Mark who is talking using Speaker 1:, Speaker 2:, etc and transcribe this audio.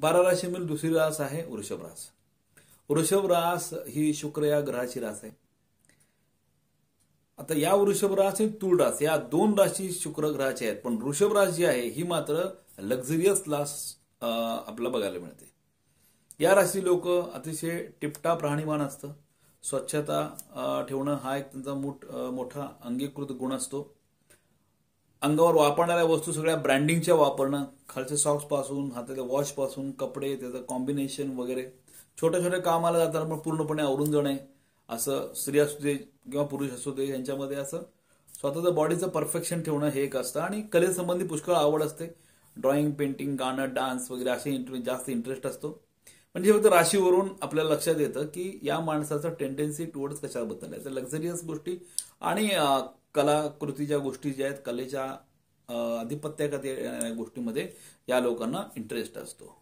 Speaker 1: बारा राशीमधील दुसरी रास आहे वृषभ रास वृषभ रास ही शुक्र या ग्रहाची रास आहे आता या वृषभ रास आणि तूळ रास या दोन राशी शुक्र ग्रहाची आहेत पण वृषभ रास जी आहे ही मात्र लक्झरियस लास आपला बघायला मिळते या राशी लोक अतिशय टिपटा प्राणीमान असतं स्वच्छता ठेवणं हा एक त्यांचा मोठा अंगीकृत गुण असतो अंगावर वापरणाऱ्या वस्तू सगळ्या ब्रँडिंगच्या वापरणं खालचे सॉक्स पासून हातातल्या वॉश पासून कपडे त्याचं कॉम्बिनेशन वगैरे छोट्या छोट्या कामाला जाताना पण पूर्णपणे आवरून जाणे असं स्त्री असू दे किंवा पुरुष असू दे यांच्यामध्ये असं स्वतःचं बॉडीचं परफेक्शन ठेवणं हे एक असतं आणि कलेसंबंधी पुष्कळ आवड असते ड्रॉइंग पेंटिंग गाणं डान्स वगैरे असे जास्त इंटरेस्ट असतो म्हणजे फक्त राशीवरून आपल्याला लक्षात येतं की या माणसाचं टेंडन्सी टुवर्ड्स कशाबद्दल आहे तर लक्झरियस गोष्टी आणि कलाकृतीच्या गोष्टी ज्या आहेत कलेच्या अधिपत्याकडे गोष्टीमध्ये या लोकांना इंटरेस्ट असतो